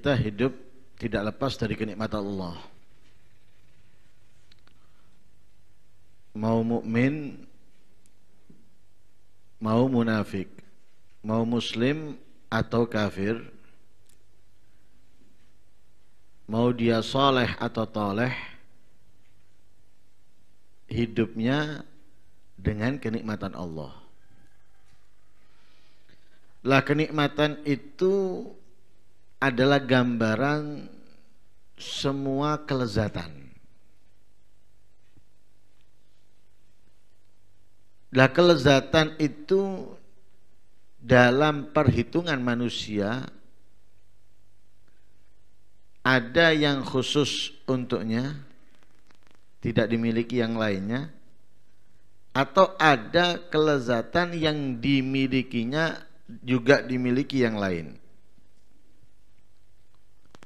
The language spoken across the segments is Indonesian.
kita hidup tidak lepas dari kenikmatan Allah. Mau mukmin, mau munafik, mau muslim atau kafir, mau dia soleh atau toleh, hidupnya dengan kenikmatan Allah. Lah kenikmatan itu adalah gambaran semua kelezatan. Nah kelezatan itu dalam perhitungan manusia ada yang khusus untuknya tidak dimiliki yang lainnya atau ada kelezatan yang dimilikinya juga dimiliki yang lain.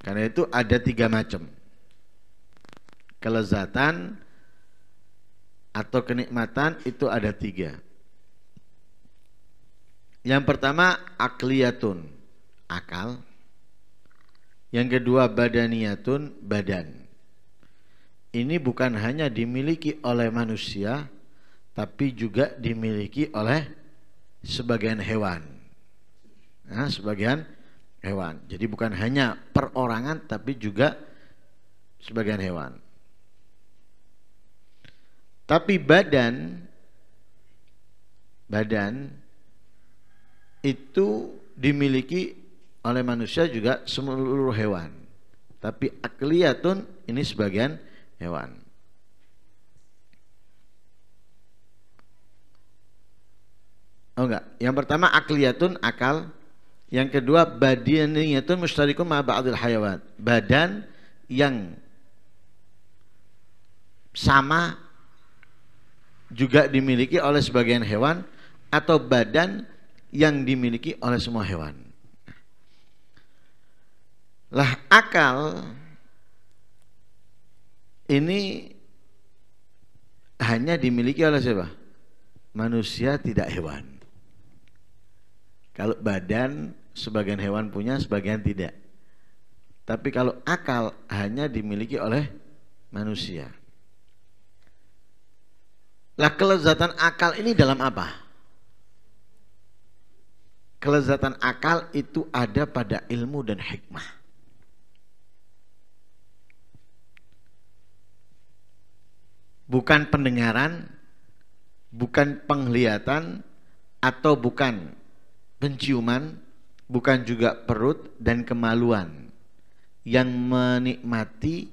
Karena itu ada tiga macam. Kelezatan atau kenikmatan itu ada tiga. Yang pertama akliyatun, akal. Yang kedua badaniyatun, badan. Ini bukan hanya dimiliki oleh manusia, tapi juga dimiliki oleh sebagian hewan. Nah, sebagian hewan. Jadi bukan hanya perorangan tapi juga sebagian hewan. Tapi badan badan itu dimiliki oleh manusia juga seluruh hewan. Tapi akliyatun ini sebagian hewan. Oh enggak, yang pertama akliyatun akal yang kedua badannya itu mustarikun ma ba'dil hayawat. Badan yang sama juga dimiliki oleh sebagian hewan atau badan yang dimiliki oleh semua hewan. Lah akal ini hanya dimiliki oleh siapa? Manusia tidak hewan. Kalau badan sebagian hewan punya, sebagian tidak. Tapi kalau akal hanya dimiliki oleh manusia. Lah kelezatan akal ini dalam apa? Kelezatan akal itu ada pada ilmu dan hikmah. Bukan pendengaran, bukan penglihatan, atau bukan penciuman, bukan juga perut dan kemaluan yang menikmati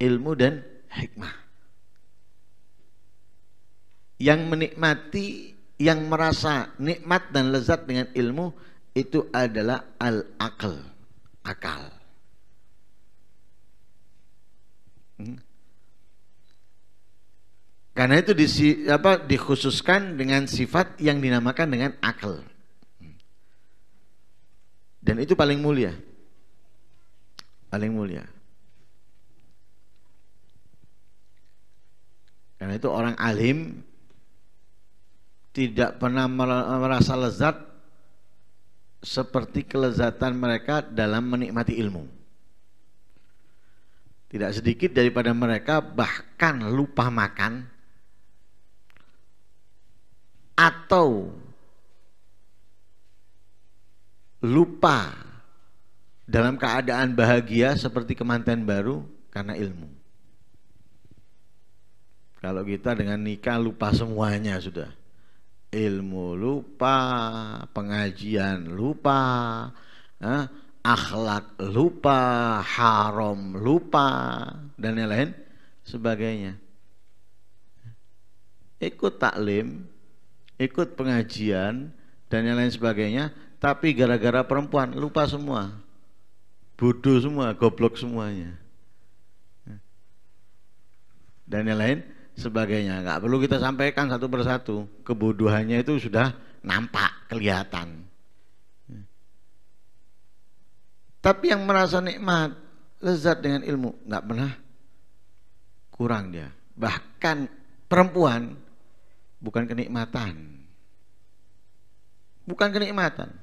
ilmu dan hikmah. Yang menikmati, yang merasa nikmat dan lezat dengan ilmu itu adalah al-akal, akal. Hmm? Karena itu disi, apa, dikhususkan dengan sifat yang dinamakan dengan akal. Dan itu paling mulia. Paling mulia. Karena itu orang alim tidak pernah merasa lezat seperti kelezatan mereka dalam menikmati ilmu. Tidak sedikit daripada mereka bahkan lupa makan atau lupa dalam keadaan bahagia seperti kemanten baru karena ilmu. Kalau kita dengan nikah lupa semuanya sudah. Ilmu lupa, pengajian lupa, eh, akhlak lupa, haram lupa, dan lain-lain sebagainya. Ikut taklim ikut pengajian dan yang lain sebagainya, tapi gara-gara perempuan lupa semua, bodoh semua, goblok semuanya, dan yang lain sebagainya. Nggak perlu kita sampaikan satu persatu, kebodohannya itu sudah nampak kelihatan. Tapi yang merasa nikmat, lezat dengan ilmu, nggak pernah kurang dia. Bahkan perempuan bukan kenikmatan. Bukan kenikmatan.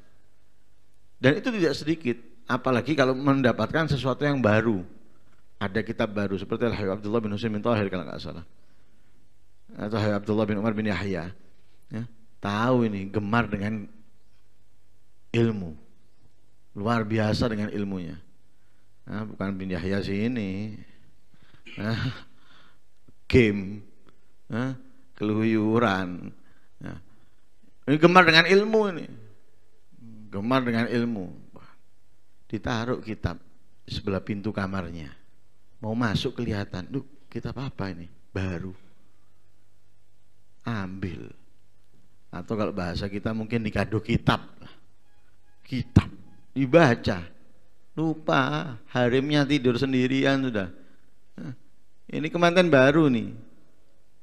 Dan itu tidak sedikit, apalagi kalau mendapatkan sesuatu yang baru. Ada kitab baru seperti Al Habib Abdullah bin Husain bin Tahir kalau nggak salah. Atau Habib Abdullah bin Umar bin Yahya. Ya, tahu ini gemar dengan ilmu. Luar biasa dengan ilmunya. Nah, bukan bin Yahya sih ini. Nah, ya, game. Nah, keluyuran. Ya. Ini gemar dengan ilmu ini. Gemar dengan ilmu. Ditaruh kitab sebelah pintu kamarnya. Mau masuk kelihatan, duh kitab apa ini? Baru. Ambil. Atau kalau bahasa kita mungkin dikado kitab. Kitab. Dibaca. Lupa. Harimnya tidur sendirian sudah. Ini kemantan baru nih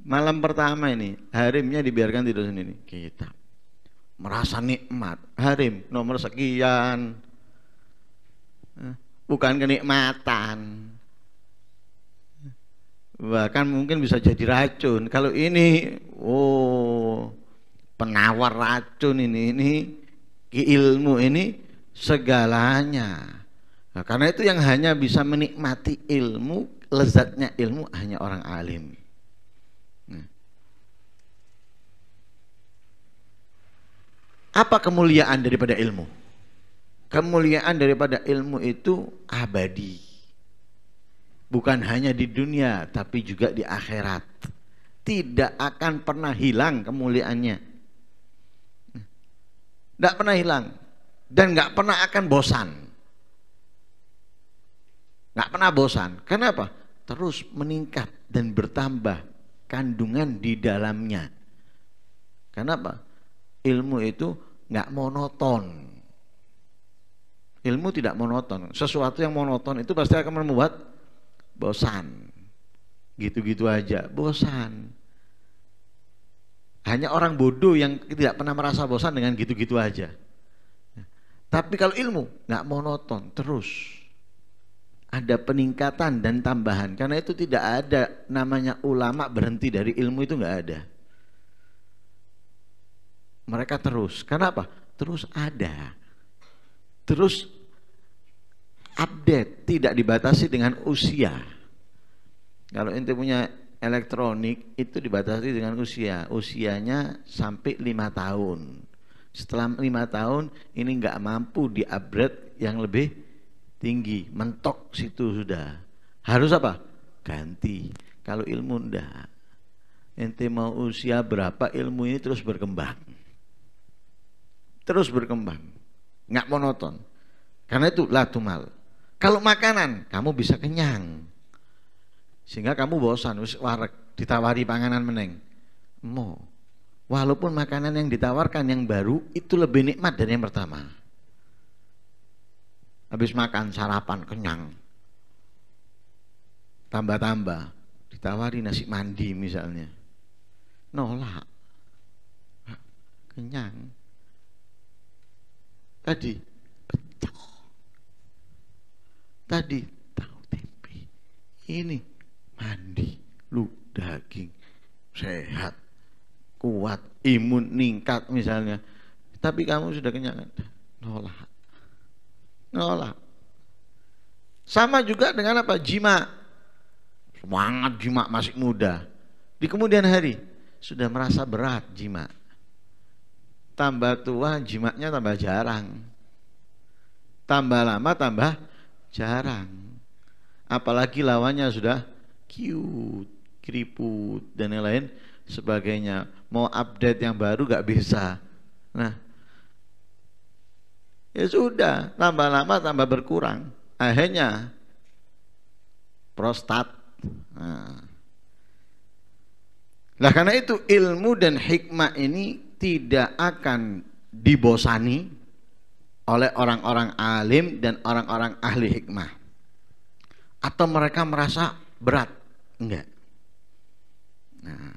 Malam pertama ini harimnya dibiarkan tidur sendiri. Kita merasa nikmat. Harim nomor sekian. Eh, bukan kenikmatan. Bahkan mungkin bisa jadi racun. Kalau ini oh penawar racun ini ini ilmu ini segalanya. Nah, karena itu yang hanya bisa menikmati ilmu, lezatnya ilmu hanya orang alim. Apa kemuliaan daripada ilmu? Kemuliaan daripada ilmu itu abadi. Bukan hanya di dunia, tapi juga di akhirat. Tidak akan pernah hilang kemuliaannya. Tidak pernah hilang. Dan tidak pernah akan bosan. tidak pernah bosan. Kenapa? Terus meningkat dan bertambah kandungan di dalamnya. Kenapa? ilmu itu nggak monoton. Ilmu tidak monoton. Sesuatu yang monoton itu pasti akan membuat bosan. Gitu-gitu aja, bosan. Hanya orang bodoh yang tidak pernah merasa bosan dengan gitu-gitu aja. Tapi kalau ilmu nggak monoton, terus ada peningkatan dan tambahan. Karena itu tidak ada namanya ulama berhenti dari ilmu itu nggak ada mereka terus. Karena apa? Terus ada. Terus update, tidak dibatasi dengan usia. Kalau ente punya elektronik itu dibatasi dengan usia. Usianya sampai lima tahun. Setelah lima tahun ini nggak mampu diupgrade yang lebih tinggi, mentok situ sudah. Harus apa? Ganti. Kalau ilmu ndak. Ente mau usia berapa ilmu ini terus berkembang terus berkembang nggak monoton karena itu latumal kalau makanan kamu bisa kenyang sehingga kamu bosan wis warek ditawari panganan meneng mau walaupun makanan yang ditawarkan yang baru itu lebih nikmat dari yang pertama habis makan sarapan kenyang tambah-tambah ditawari nasi mandi misalnya nolak kenyang Tadi pecah, Tadi tahu tempe. Ini mandi lu daging sehat kuat imun ningkat misalnya tapi kamu sudah kenyang nolak nolak sama juga dengan apa jima semangat jima masih muda di kemudian hari sudah merasa berat jima tambah tua jimatnya tambah jarang tambah lama tambah jarang apalagi lawannya sudah cute keriput dan lain-lain sebagainya mau update yang baru gak bisa nah ya sudah tambah lama tambah berkurang akhirnya prostat nah. lah karena itu ilmu dan hikmah ini tidak akan dibosani oleh orang-orang alim dan orang-orang ahli hikmah atau mereka merasa berat enggak nah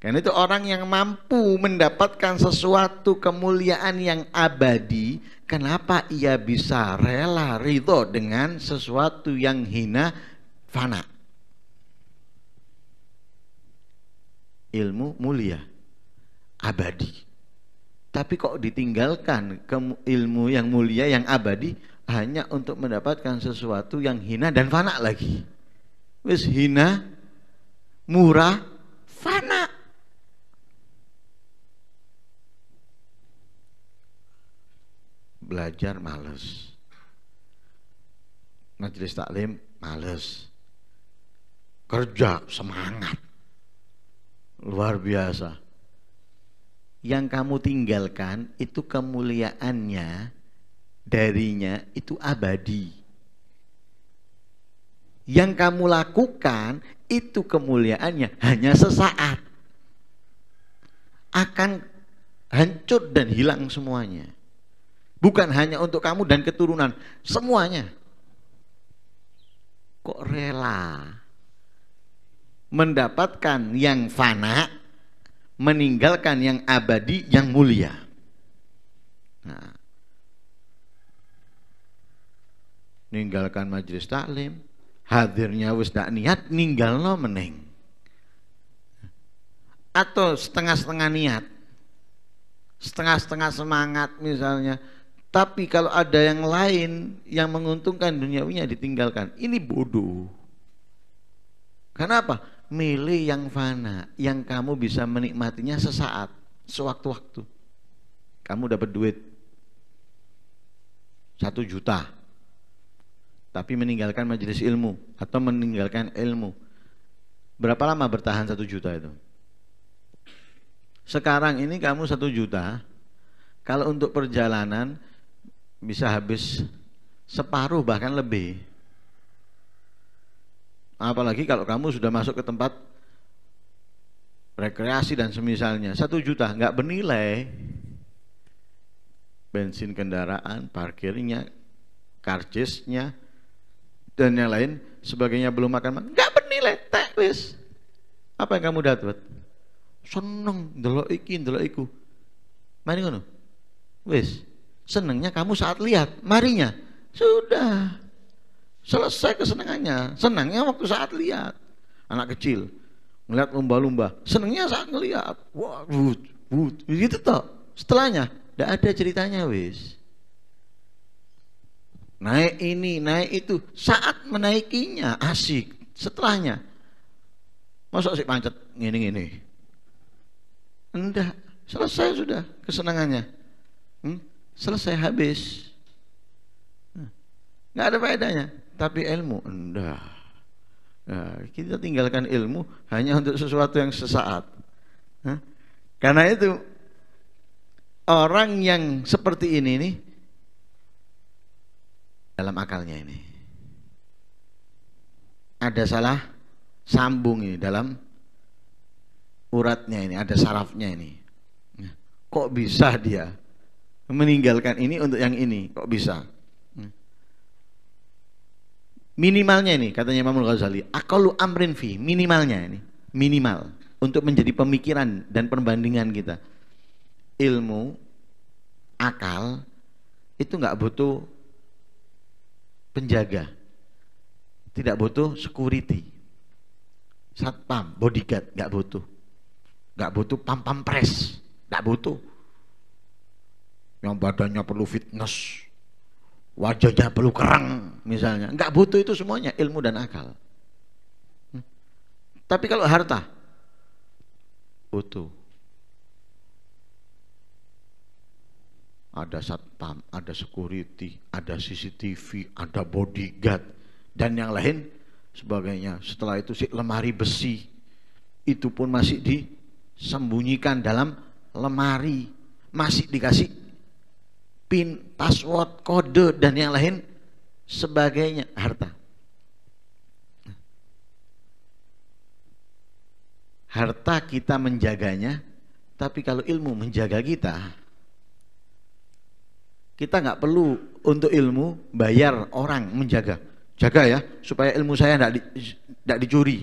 karena itu orang yang mampu mendapatkan sesuatu kemuliaan yang abadi kenapa ia bisa rela ridho dengan sesuatu yang hina fana ilmu mulia abadi. Tapi kok ditinggalkan ke ilmu yang mulia yang abadi hanya untuk mendapatkan sesuatu yang hina dan fana lagi. Wis hina, murah, fana. Belajar males. Majelis taklim males. Kerja semangat. Luar biasa yang kamu tinggalkan itu kemuliaannya darinya itu abadi. Yang kamu lakukan itu kemuliaannya hanya sesaat. Akan hancur dan hilang semuanya. Bukan hanya untuk kamu dan keturunan, semuanya. Kok rela mendapatkan yang fana meninggalkan yang abadi yang mulia. Nah, ninggalkan majelis taklim, hadirnya wis tak niat ninggal no meneng. Atau setengah-setengah niat, setengah-setengah semangat misalnya. Tapi kalau ada yang lain yang menguntungkan duniawinya ditinggalkan, ini bodoh. Kenapa? Milih yang fana, yang kamu bisa menikmatinya sesaat, sewaktu-waktu. Kamu dapat duit satu juta, tapi meninggalkan majelis ilmu atau meninggalkan ilmu. Berapa lama bertahan satu juta itu? Sekarang ini kamu satu juta, kalau untuk perjalanan bisa habis separuh bahkan lebih Apalagi kalau kamu sudah masuk ke tempat rekreasi dan semisalnya. Satu juta nggak bernilai. Bensin kendaraan, parkirnya, karcisnya, dan yang lain sebagainya belum makan nggak bernilai tekwis apa yang kamu dapat seneng delok iki delok iku mari ngono wis senengnya kamu saat lihat marinya sudah Selesai kesenangannya. Senangnya waktu saat lihat. Anak kecil melihat lumba-lumba. Senangnya saat ngelihat. Wah, wut, wut. Gitu toh. Setelahnya tidak ada ceritanya wis. Naik ini, naik itu. Saat menaikinya asik. Setelahnya masuk sih pancet ini ini Enggak, selesai sudah kesenangannya. Hmm? Selesai habis. Nah, nggak ada faedahnya tapi ilmu enggak nah, kita tinggalkan ilmu hanya untuk sesuatu yang sesaat nah, karena itu orang yang seperti ini nih dalam akalnya ini ada salah sambung ini dalam uratnya ini ada sarafnya ini kok bisa dia meninggalkan ini untuk yang ini kok bisa Minimalnya ini katanya Imam Al-Ghazali, akalu amrin fi, minimalnya ini, minimal untuk menjadi pemikiran dan perbandingan kita. Ilmu, akal itu nggak butuh penjaga, tidak butuh security, satpam, bodyguard nggak butuh, nggak butuh pam pam pres, nggak butuh. Yang badannya perlu fitness, wajahnya perlu kerang misalnya. nggak butuh itu semuanya, ilmu dan akal. Hmm. Tapi kalau harta butuh. Ada satpam, ada security, ada CCTV, ada bodyguard dan yang lain sebagainya. Setelah itu si lemari besi itu pun masih disembunyikan dalam lemari, masih dikasih pin, password, kode dan yang lain sebagainya harta. Harta kita menjaganya, tapi kalau ilmu menjaga kita, kita nggak perlu untuk ilmu bayar orang menjaga. Jaga ya, supaya ilmu saya nggak di, dicuri.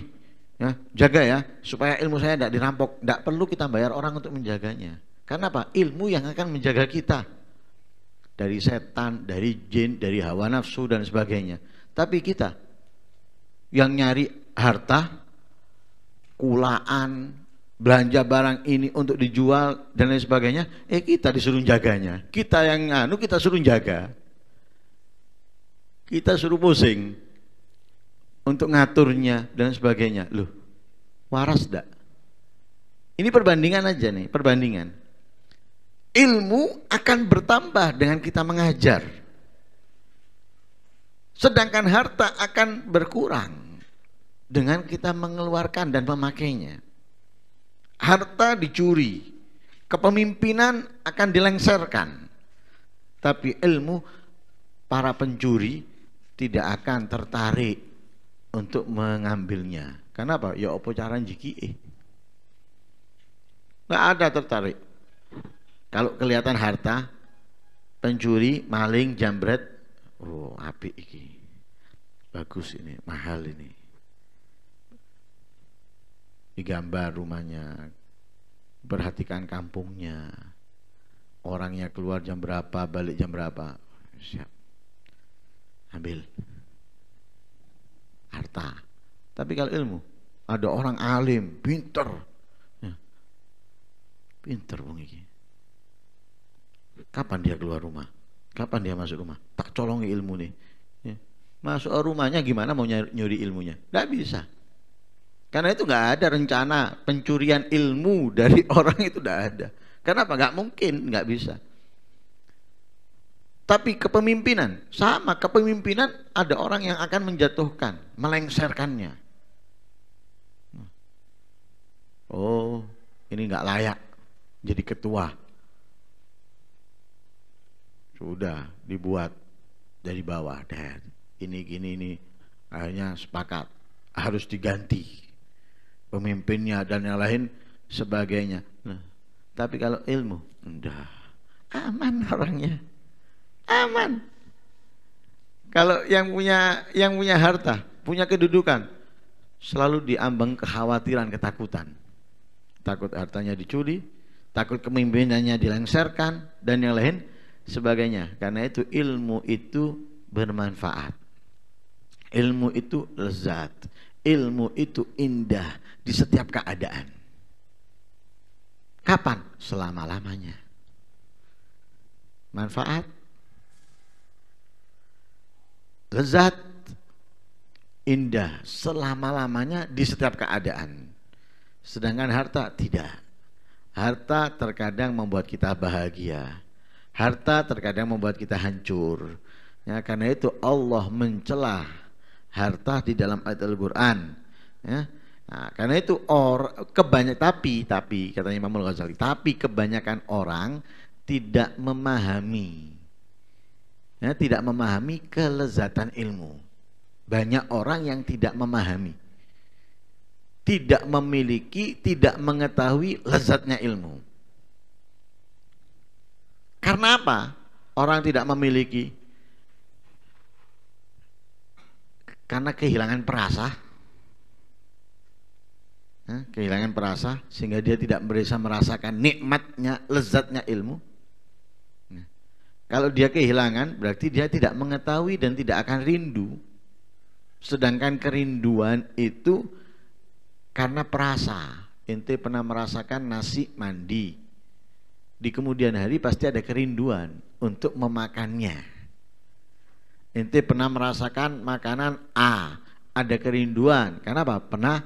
Ya, jaga ya, supaya ilmu saya nggak dirampok. Nggak perlu kita bayar orang untuk menjaganya. Karena apa? Ilmu yang akan menjaga kita dari setan, dari jin, dari hawa nafsu dan sebagainya. Tapi kita yang nyari harta, kulaan, belanja barang ini untuk dijual dan lain sebagainya, eh kita disuruh jaganya. Kita yang anu kita suruh jaga. Kita suruh pusing untuk ngaturnya dan sebagainya. Loh, waras dak? Ini perbandingan aja nih, perbandingan ilmu akan bertambah dengan kita mengajar. Sedangkan harta akan berkurang dengan kita mengeluarkan dan memakainya. Harta dicuri, kepemimpinan akan dilengsarkan, Tapi ilmu para pencuri tidak akan tertarik untuk mengambilnya. Kenapa? Ya apa cara jiki? Eh. Nggak ada tertarik. Kalau kelihatan harta, pencuri, maling, jambret, oh api iki. Bagus ini, mahal ini. Digambar rumahnya, perhatikan kampungnya. Orangnya keluar jam berapa, balik jam berapa. Siap. Ambil. Harta. Tapi kalau ilmu, ada orang alim, pinter. Ya. Pinter wong iki. Kapan dia keluar rumah? Kapan dia masuk rumah? Tak colongi ilmu nih. Ya. Masuk rumahnya gimana mau nyuri ilmunya? Tidak bisa. Karena itu nggak ada rencana pencurian ilmu dari orang itu tidak ada. Kenapa? Nggak mungkin, nggak bisa. Tapi kepemimpinan sama kepemimpinan ada orang yang akan menjatuhkan, melengsarkannya. Oh, ini nggak layak jadi ketua sudah dibuat dari bawah dan ini gini ini akhirnya sepakat harus diganti pemimpinnya dan yang lain sebagainya nah, tapi kalau ilmu enggak aman orangnya aman kalau yang punya yang punya harta punya kedudukan selalu diambang kekhawatiran ketakutan takut hartanya dicuri takut kemimpinannya dilengsarkan dan yang lain sebagainya. Karena itu ilmu itu bermanfaat. Ilmu itu lezat. Ilmu itu indah di setiap keadaan. Kapan? Selama-lamanya. Manfaat. Lezat. Indah. Selama-lamanya di setiap keadaan. Sedangkan harta tidak. Harta terkadang membuat kita bahagia Harta terkadang membuat kita hancur. Ya, karena itu Allah mencela harta di dalam ayat Al-Qur'an. Ya. Nah, karena itu or kebanyak tapi tapi katanya Imam Al-Ghazali, tapi kebanyakan orang tidak memahami ya, tidak memahami kelezatan ilmu. Banyak orang yang tidak memahami, tidak memiliki, tidak mengetahui lezatnya ilmu. Karena apa? Orang tidak memiliki karena kehilangan perasa. kehilangan perasa sehingga dia tidak bisa merasakan nikmatnya, lezatnya ilmu. Nah, kalau dia kehilangan berarti dia tidak mengetahui dan tidak akan rindu. Sedangkan kerinduan itu karena perasa. Ente pernah merasakan nasi mandi, di kemudian hari pasti ada kerinduan untuk memakannya. Ente pernah merasakan makanan A, ada kerinduan. Karena apa? Pernah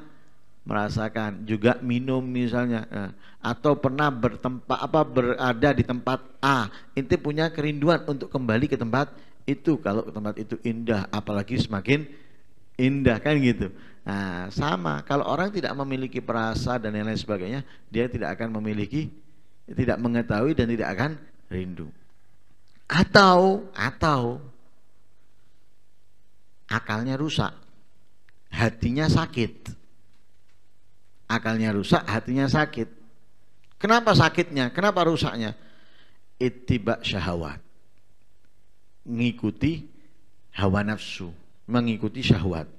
merasakan juga minum misalnya eh, atau pernah bertempat apa berada di tempat A, ente punya kerinduan untuk kembali ke tempat itu kalau ke tempat itu indah apalagi semakin indah kan gitu. Nah, sama kalau orang tidak memiliki perasa dan lain-lain sebagainya, dia tidak akan memiliki tidak mengetahui dan tidak akan rindu. Atau atau akalnya rusak, hatinya sakit. Akalnya rusak, hatinya sakit. Kenapa sakitnya? Kenapa rusaknya? Ittiba syahwat. mengikuti hawa nafsu, mengikuti syahwat.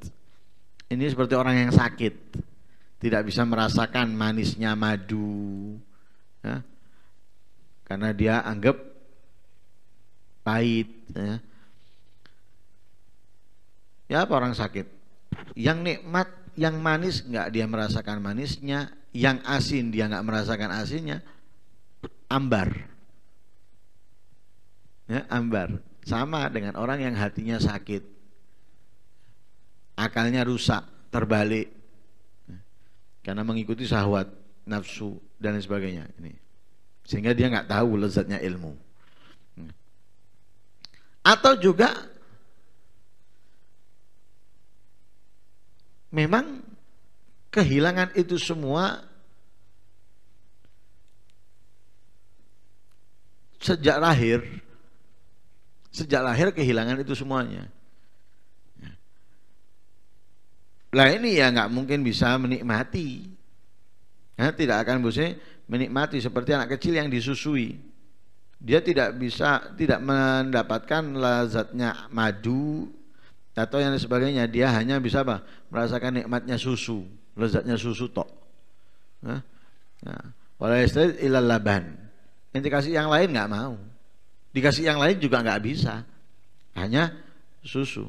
Ini seperti orang yang sakit, tidak bisa merasakan manisnya madu, ya, karena dia anggap pahit ya. ya apa orang sakit yang nikmat yang manis nggak dia merasakan manisnya yang asin dia nggak merasakan asinnya ambar ya ambar sama dengan orang yang hatinya sakit akalnya rusak terbalik karena mengikuti sahwat nafsu dan sebagainya ini sehingga dia nggak tahu lezatnya ilmu hmm. atau juga memang kehilangan itu semua sejak lahir sejak lahir kehilangan itu semuanya ya. lah ini ya nggak mungkin bisa menikmati ya, tidak akan bisa menikmati seperti anak kecil yang disusui. Dia tidak bisa tidak mendapatkan lazatnya madu atau yang sebagainya. Dia hanya bisa apa? merasakan nikmatnya susu, lezatnya susu tok. Nah, istri ilal laban. Yang dikasih yang lain nggak mau. Dikasih yang lain juga nggak bisa. Hanya susu.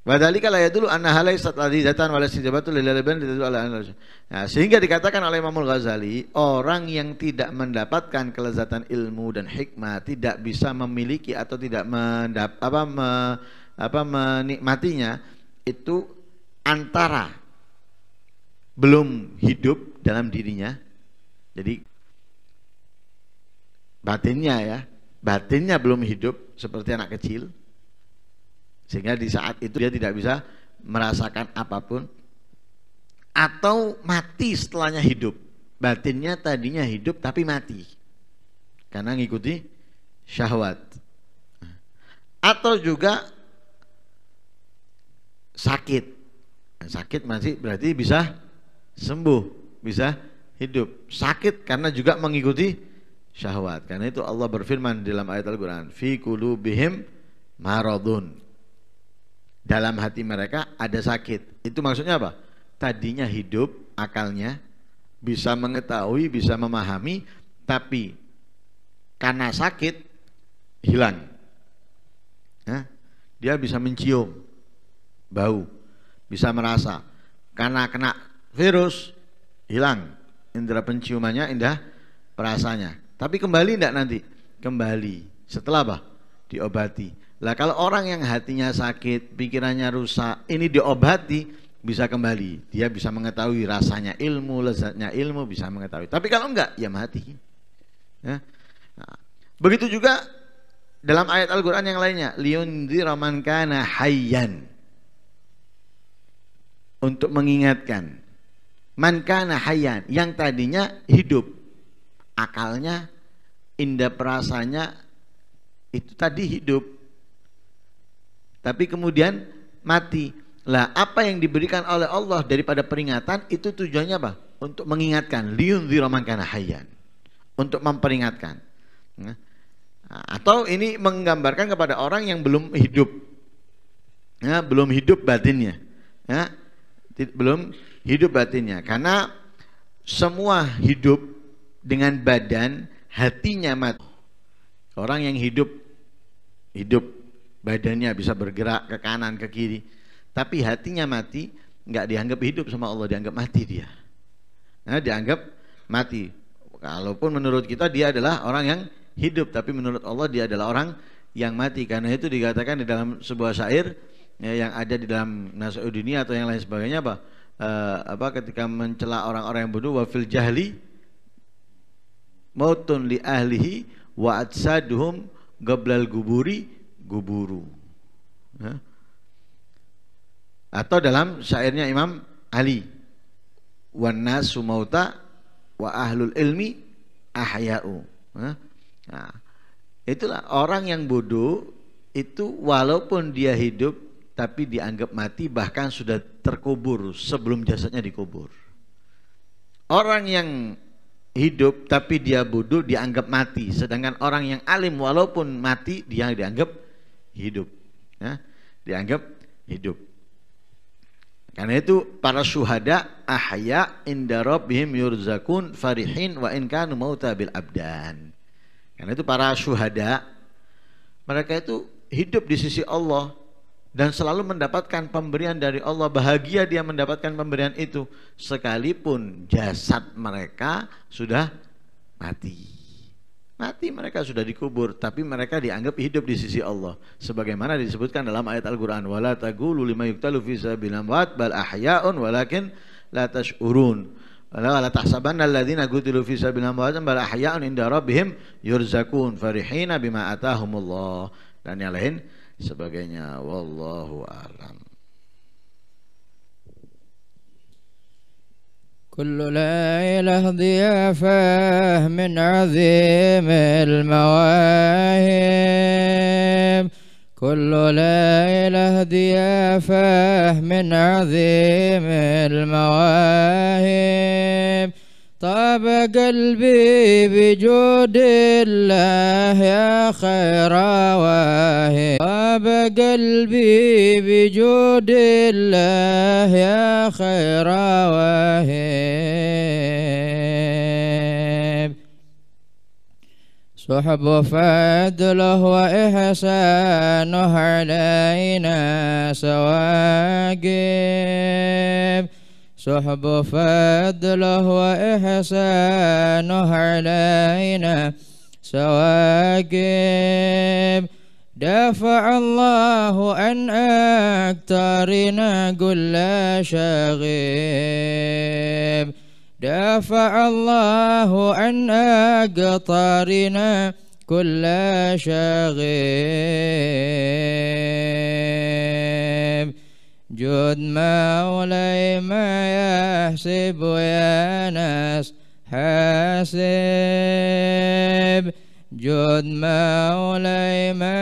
Wadali kalau Wadhalika la yadulu anna halaisat lazizatan wala istijabatul lilalaban yadulu ala Nah, sehingga dikatakan oleh Imam ghazali orang yang tidak mendapatkan kelezatan ilmu dan hikmah tidak bisa memiliki atau tidak mendapat apa, me, apa menikmatinya itu antara belum hidup dalam dirinya. Jadi batinnya ya, batinnya belum hidup seperti anak kecil sehingga di saat itu dia tidak bisa merasakan apapun atau mati setelahnya hidup. Batinnya tadinya hidup tapi mati. Karena ngikuti syahwat. Atau juga sakit. Sakit masih berarti bisa sembuh, bisa hidup. Sakit karena juga mengikuti syahwat. Karena itu Allah berfirman dalam ayat Al-Qur'an, "Fi qulubihim maradun." dalam hati mereka ada sakit. Itu maksudnya apa? Tadinya hidup akalnya bisa mengetahui, bisa memahami, tapi karena sakit hilang. Ya? Dia bisa mencium bau, bisa merasa. Karena kena virus hilang indera penciumannya, indah perasaannya. Tapi kembali tidak nanti? Kembali. Setelah apa? Diobati. Lah kalau orang yang hatinya sakit, pikirannya rusak, ini diobati bisa kembali. Dia bisa mengetahui rasanya ilmu, lezatnya ilmu bisa mengetahui. Tapi kalau enggak, ya mati. Ya. Nah, begitu juga dalam ayat Al-Qur'an yang lainnya, liyundhira man kana hayyan. Untuk mengingatkan man kana hayyan yang tadinya hidup akalnya indah perasanya itu tadi hidup tapi kemudian mati. Lah, apa yang diberikan oleh Allah daripada peringatan itu tujuannya apa? Untuk mengingatkan liun man hayyan. Untuk memperingatkan. Nah, atau ini menggambarkan kepada orang yang belum hidup. Ya, belum hidup batinnya. Ya, belum hidup batinnya. Karena semua hidup dengan badan, hatinya mati. Orang yang hidup hidup badannya bisa bergerak ke kanan ke kiri tapi hatinya mati nggak dianggap hidup sama Allah dianggap mati dia nah, dianggap mati kalaupun menurut kita dia adalah orang yang hidup tapi menurut Allah dia adalah orang yang mati karena itu dikatakan di dalam sebuah syair ya, yang ada di dalam dunia atau yang lain sebagainya apa e, apa ketika mencela orang-orang yang bodoh wafil jahli mautun li ahlihi wa atsaduhum gablal guburi guburu. Ya. Atau dalam syairnya Imam Ali, wana sumauta wa ahlul ilmi ahya'u. Nah, itulah orang yang bodoh itu walaupun dia hidup tapi dianggap mati bahkan sudah terkubur sebelum jasadnya dikubur. Orang yang hidup tapi dia bodoh dianggap mati sedangkan orang yang alim walaupun mati dia dianggap hidup. Ya, dianggap hidup. Karena itu para syuhada ahya inda rabbihim yurzakun farihin wa in kanu mauta bil abdan. Karena itu para syuhada mereka itu hidup di sisi Allah dan selalu mendapatkan pemberian dari Allah bahagia dia mendapatkan pemberian itu sekalipun jasad mereka sudah mati Mati mereka sudah dikubur, tapi mereka dianggap hidup di sisi Allah. Sebagaimana disebutkan dalam ayat Al-Quran. Wala tagulu lima yuktalu fisa bilamwat bal ahya'un walakin la tash'urun. Wala tahsabanna alladhina gutilu bilamwat binamwat bal ahya'un inda rabbihim yurzakun farihina bima atahumullah. Dan yang lain sebagainya. Wallahu alam. كل ليلة ضيافه من عظيم المواهب كل ليلة ضيافه من عظيم المواهب طاب قلبي بجود الله يا خير واهي طاب قلبي بجود الله يا خير واهي صحب فضله وإحسانه علينا سواقب صحب فضله وإحسانه علينا سواكب دافع الله أن أكترنا كل شغيب دافع الله أن أكترنا كل شغيب ما مولاي ما يحسب يا ناس حاسب ما مولاي ما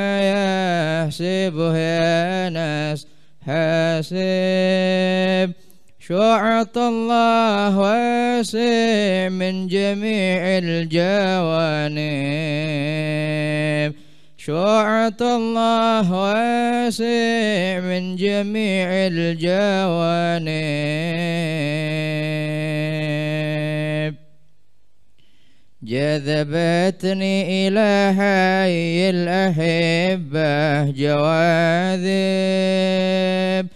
يحسب يا ناس حاسب شعط الله واسع من جميع الجوانب شعة الله واسع من جميع الجوانب جذبتني إلى حي الأحبة جواذب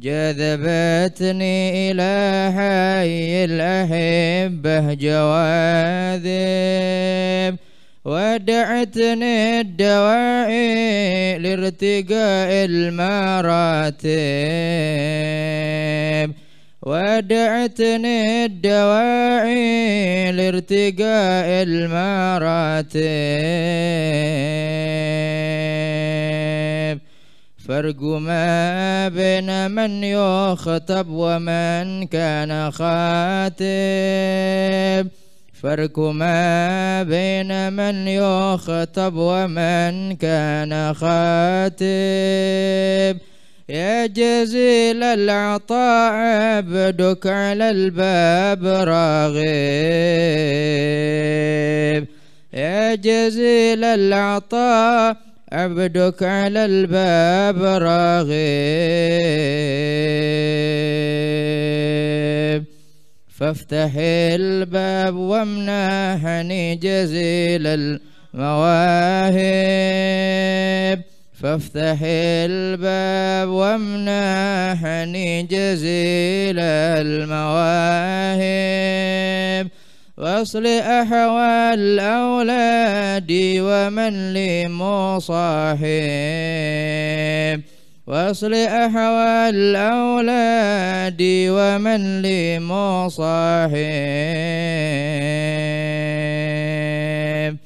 جذبتني إلى حي الأحبة جواذب ودعتني الدوائي لارتقاء المراتب ودعتني الدواعي لارتقاء المراتب فرق ما بين من يخطب ومن كان خاتب فرق ما بين من يخطب ومن كان خاتب يا جزيل العطاء عبدك على الباب راغب يا جزيل العطاء عبدك على الباب راغب فافتح الباب وامنحني جزيل المواهب فافتح الباب وامنحني جزيل المواهب واصل أحوال أولادي ومن لي مصاحب واصلح أحوال الأولاد ومن لي مصاحب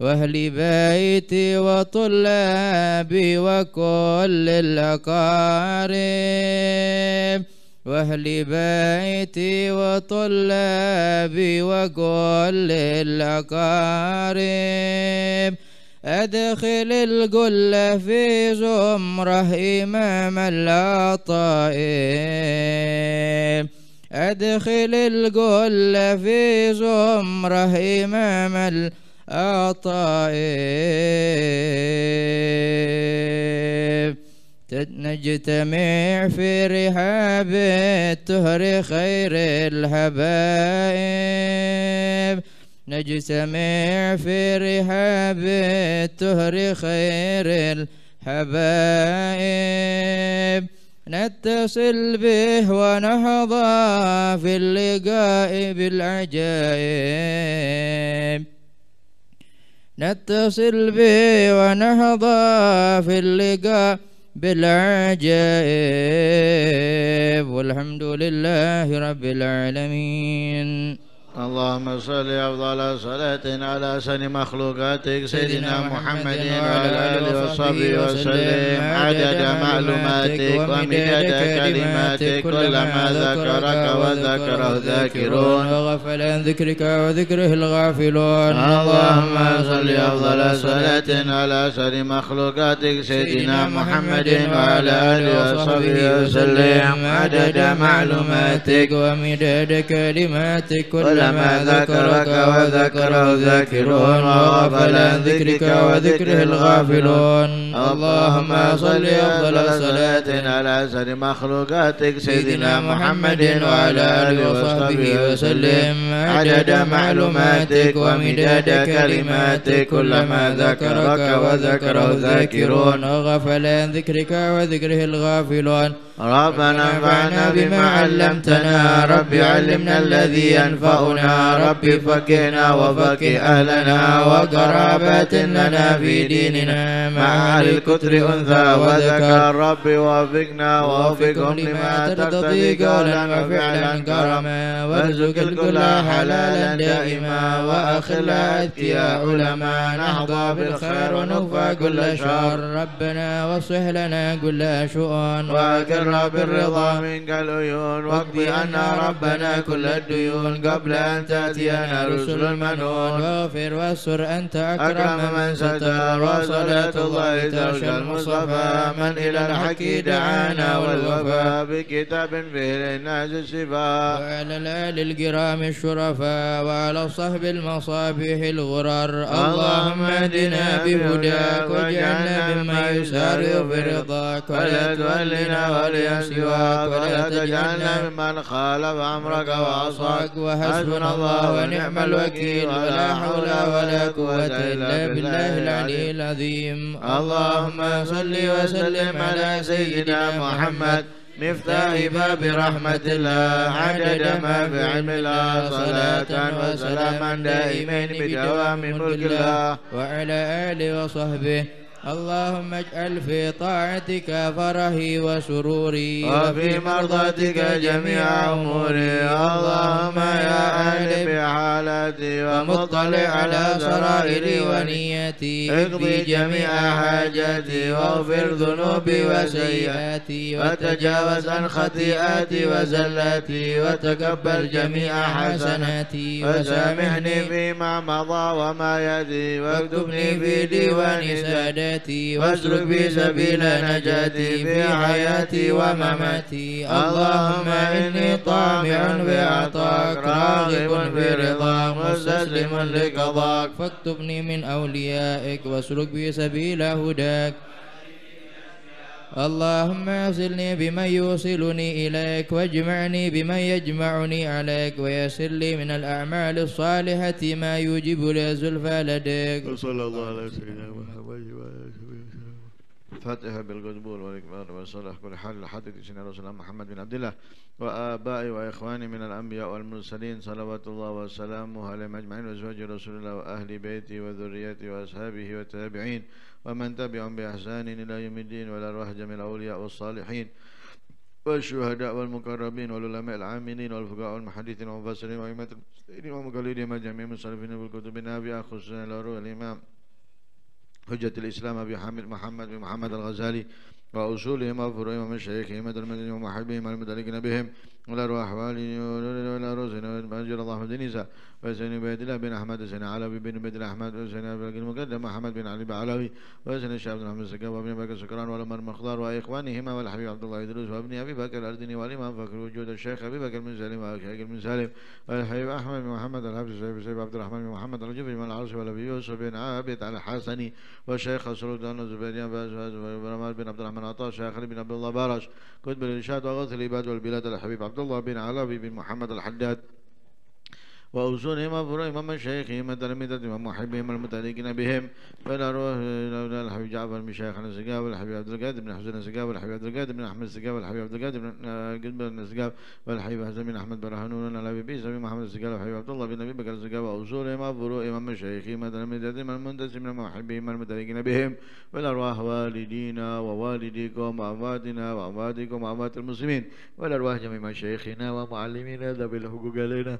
وأهل بيتي وطلابي وكل الأقارب وأهل بيتي وطلابي وكل الأقارب أدخل القلة في زمره إمام العطائم أدخل القلة في زمره إمام العطائم نجتمع في رحاب التهر خير الحبائب نجتمع في رحاب التهر خير الحبائب نتصل به ونحظى في اللقاء بالعجائب نتصل به ونحظى في اللقاء بالعجائب والحمد لله رب العالمين اللهم صل أفضل صلاة على أحسن مخلوقاتك سيدنا محمد وعلى آله وصحبه وسلم عدد معلوماتك ومداد كلماتك كلما ذكرك وذكره ذاكرون وغفل عن ذكرك وذكره الغافلون اللهم صل أفضل صلاة على أحسن مخلوقاتك سيدنا محمد وعلى آله وصحبه وسلم عدد معلوماتك ومداد كلماتك كلما ما ذكرك وذكره الذاكرون وغفل عن ذكرك وذكره الغافلون اللهم صل أفضل صلاة على أسر مخلوقاتك سيدنا محمد وعلى آله وصحبه وسلم عدد معلوماتك ومداد كلماتك كلما ذكرك وذكره الذاكرون وغفل عن ذكرك وذكره الغافلون ربنا انفعنا بما علمتنا رب علمنا الذي ينفعنا رب فكنا وفك أهلنا وقرابات لنا في ديننا مع الكتر أنثى وذكر رب وفقنا ووفقهم لما تقتضي قولا وفعلا كرما وارزق الكل حلالا دائما وأخلا أذكياء علما نحظى بالخير ونكفى كل شر ربنا واصلح لنا كل شؤون وأكرم سر بالرضا منك العيون واقضي عنا ربنا كل الديون قبل أن تأتينا رسل المنون واغفر واستر أنت أكرم من ستر وصلاة الله ترجى المصطفى من إلى الحق دعانا والوفاء بكتاب فيه للناس الشفاء وعلى الآل الكرام الشرفاء وعلى الصحب المصابيح الغرر اللهم اهدنا بهداك واجعلنا مما يسارع رضاك ولا تولنا ولا وليا سواك ولا تجعلنا من خالف أمرك وعصاك وحسبنا الله ونعم الوكيل ولا حول ولا قوة إلا بالله العلي العظيم اللهم صل وسلم على سيدنا محمد مفتاح باب رحمة الله عدد ما بعلم الله صلاة وسلاما دائما بدوام ملك الله وعلى آله وصحبه اللهم اجعل في طاعتك فرحي وسروري وفي مرضاتك جميع أموري اللهم يا أهل بحالتي ومطلع على سرائري ونيتي اقضي جميع حاجاتي واغفر ذنوبي وسيئاتي وتجاوز عن خطيئاتي وزلاتي وتقبل جميع حسناتي وسامحني فيما مضى وما يدي واكتبني في ديوان سادتي حياتي واسلك بي سبيل نجاتي في حياتي ومماتي اللهم إني طامع في عطاك راغب في رضاك مستسلم لقضاك فاكتبني من أوليائك واسلك بي سبيل هداك اللهم أصلني بمن يوصلني إليك واجمعني بمن يجمعني عليك ويسر لي من الأعمال الصالحة ما يوجب لي زلفى لديك وصلى الله على سيدنا محمد فاتها بالقبول والإكمال والصلاح كل حال لحضرة سيدنا رسول الله محمد بن عبد الله وآبائي وإخواني من الأنبياء والمرسلين صلوات الله وسلامه على مجمعين وزوج رسول الله وأهل بيتي وذريتي وأصحابه والتابعين ومن تبعهم بإحسان إلى يوم الدين والأرواح جميع الأولياء والصالحين والشهداء والمقربين والعلماء العاملين والفقهاء والمحدثين والمفسرين وأئمة المسلمين ومقلدهم أجمعين المصنفين بالكتب النافعة خصوصا إلى الإمام حجة الإسلام أبي حامد محمد بن محمد الغزالي وأصولهم وفروعهم ومشايخهم شيخهم ومحبهم المدلقين بهم ولا ولا والدي والأرزنا والأجر الله بن نساء وسن بيد الله بن أحمد وسن علوي بن بدر أحمد وسن المقدم محمد بن علي بعلوي وسن الشاب بن الرحمن السكاب وابن بكر سكران والأمر مخضار وإخوانهما والحبيب عبد الله يدرس وابن أبي بكر الأردني والإمام فكر وجود الشيخ أبي بكر من سالم وأخي من سالم والحبيب أحمد بن محمد الحبس سيف سيف عبد الرحمن بن محمد الجبري من العرس والأبي يوسف بن عابد على حسني والشيخ سرود بن الزبيدي بن عبد الرحمن عطاء الشيخ علي بن عبد الله بارش كتب الإرشاد وغث العباد والبلاد الحبيب عبد عبد الله بن علوي بن محمد الحداد وأوصولهم وفروعهم ومشايخهم وتلامذتهم ومحبهم المتعلقين بهم وإلى أرواح الأولياء الحبيب جعفر بن شيخ السقاف والحبيب عبد القادر بن حسين السقاف والحبيب عبد القادر بن أحمد السقاف والحبيب عبد القادر بن آه، قدم السقاف والحبيب حسن بن أحمد بن هنون الأبي بيسا بن محمد السقاف والحبيب عبد الله بن أبي بكر السقاف وأوصولهم وفروعهم ومشايخهم وتلامذتهم المنتسبين ومحبهم المتعلقين بهم وإلى أرواح والدينا ووالديكم وأمواتنا وأمواتكم وأموات المسلمين وإلى أرواح جميع مشايخنا ومعلمينا ذوي الحقوق علينا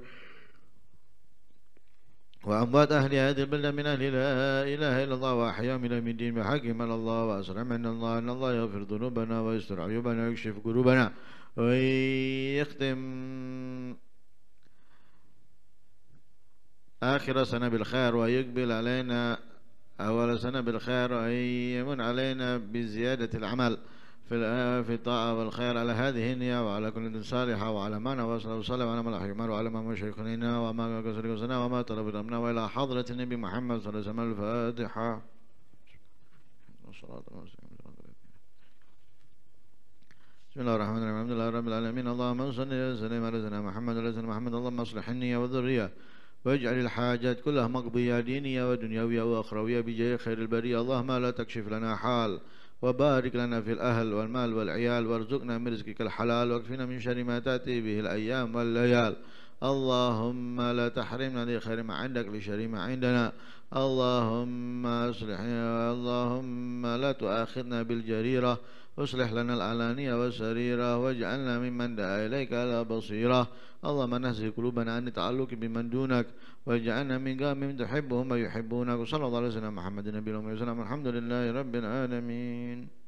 وأموات أهل هذه البلدة من أهل لا إله إلا الله وأحيا من من الدين وحكم على الله وأسلم من الله أن الله يغفر ذنوبنا ويستر عيوبنا ويكشف قلوبنا ويختم آخر سنة بالخير ويقبل علينا أول سنة بالخير ويمن علينا بزيادة العمل في آه، في الطاعة والخير على هذه النية وعلى كل صالحة وعلى ما نوى صلى الله وسلم على ملح يمر وعلى ما مشيخنا وما قصر كسرنا وما طلب دمنا وإلى حضرة النبي محمد صلى الله عليه وسلم الفاتحة بسم الله الرحمن الرحيم الحمد لله رب العالمين اللهم صل وسلم على سيدنا محمد وعلى سيدنا محمد اللهم اصلح النية والذرية واجعل الحاجات كلها مقضية دينية ودنيوية وأخروية بجاه خير البرية اللهم لا تكشف لنا حال وبارك لنا في الأهل والمال والعيال وارزقنا من رزقك الحلال واكفنا من شر ما تأتي به الأيام والليال اللهم لا تحرمنا لخير ما عندك لشر ما عندنا اللهم أصلحنا اللهم لا تؤاخذنا بالجريرة واصلح لنا العلانية والسريرة واجعلنا ممن دعا إليك على بصيرة اللهم نهزي قلوبنا عن التعلق بمن دونك واجعلنا من قام تحبهم ويحبونك وصلى الله على سيدنا محمد النبي الأمي والسلام الحمد لله رب العالمين